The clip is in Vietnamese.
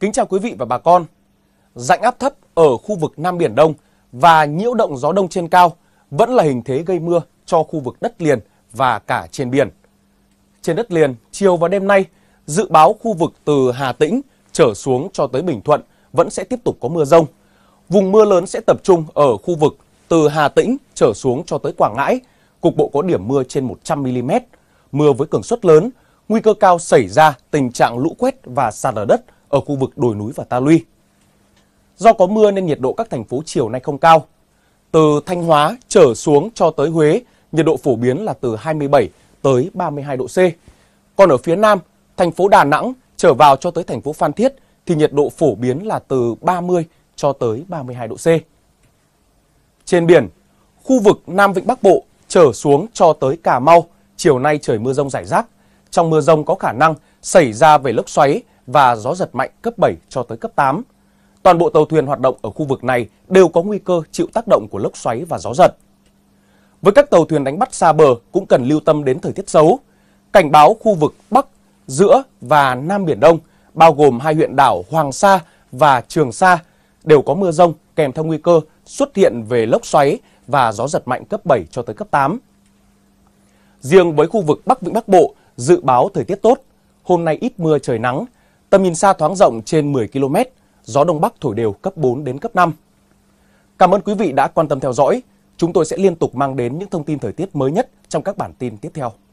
Kính chào quý vị và bà con. Dạnh áp thấp ở khu vực Nam Biển Đông và nhiễu động gió đông trên cao vẫn là hình thế gây mưa cho khu vực đất liền và cả trên biển. Trên đất liền, chiều và đêm nay, dự báo khu vực từ Hà Tĩnh trở xuống cho tới Bình Thuận vẫn sẽ tiếp tục có mưa rông. Vùng mưa lớn sẽ tập trung ở khu vực từ Hà Tĩnh trở xuống cho tới Quảng Ngãi, cục bộ có điểm mưa trên 100mm. Mưa với cường suất lớn, nguy cơ cao xảy ra tình trạng lũ quét và sạt lở đất – ở khu vực đồi núi và ta luy. Do có mưa nên nhiệt độ các thành phố chiều nay không cao. Từ Thanh Hóa trở xuống cho tới Huế, nhiệt độ phổ biến là từ 27 tới 32 độ C. Còn ở phía Nam, thành phố Đà Nẵng trở vào cho tới thành phố Phan Thiết thì nhiệt độ phổ biến là từ 30 cho tới 32 độ C. Trên biển, khu vực Nam Vịnh Bắc Bộ trở xuống cho tới Cà Mau, chiều nay trời mưa rông rải rác. Trong mưa rông có khả năng xảy ra về lốc xoáy và gió giật mạnh cấp 7 cho tới cấp 8. Toàn bộ tàu thuyền hoạt động ở khu vực này đều có nguy cơ chịu tác động của lốc xoáy và gió giật. Với các tàu thuyền đánh bắt xa bờ cũng cần lưu tâm đến thời tiết xấu. Cảnh báo khu vực Bắc, giữa và Nam Biển Đông, bao gồm hai huyện đảo Hoàng Sa và Trường Sa, đều có mưa rông kèm theo nguy cơ xuất hiện về lốc xoáy và gió giật mạnh cấp 7 cho tới cấp 8. Riêng với khu vực Bắc Vịnh Bắc Bộ, dự báo thời tiết tốt, hôm nay ít mưa trời nắng, Tầm nhìn xa thoáng rộng trên 10 km, gió Đông Bắc thổi đều cấp 4 đến cấp 5. Cảm ơn quý vị đã quan tâm theo dõi. Chúng tôi sẽ liên tục mang đến những thông tin thời tiết mới nhất trong các bản tin tiếp theo.